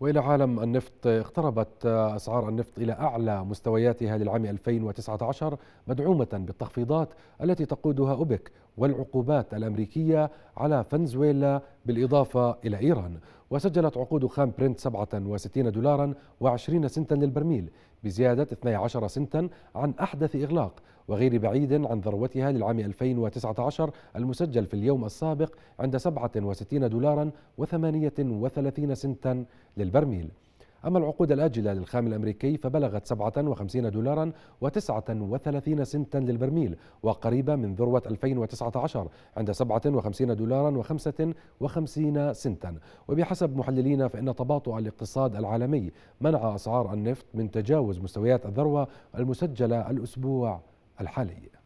وإلى عالم النفط اقتربت أسعار النفط إلى أعلى مستوياتها للعام 2019 مدعومة بالتخفيضات التي تقودها أوبك والعقوبات الأمريكية على فنزويلا بالإضافة إلى إيران وسجلت عقود خام برنت 67 دولارا و20 سنتا للبرميل بزيادة 12 سنتا عن أحدث إغلاق وغير بعيد عن ذروتها للعام 2019 المسجل في اليوم السابق عند 67 دولارا و38 سنتا للبرميل أما العقود الآجلة للخام الأمريكي فبلغت 57 دولارا و39 سنتا للبرميل وقريبة من ذروة 2019 عند 57 دولارا و55 سنتا وبحسب محللين فإن تباطؤ الاقتصاد العالمي منع أسعار النفط من تجاوز مستويات الذروة المسجلة الأسبوع الحالي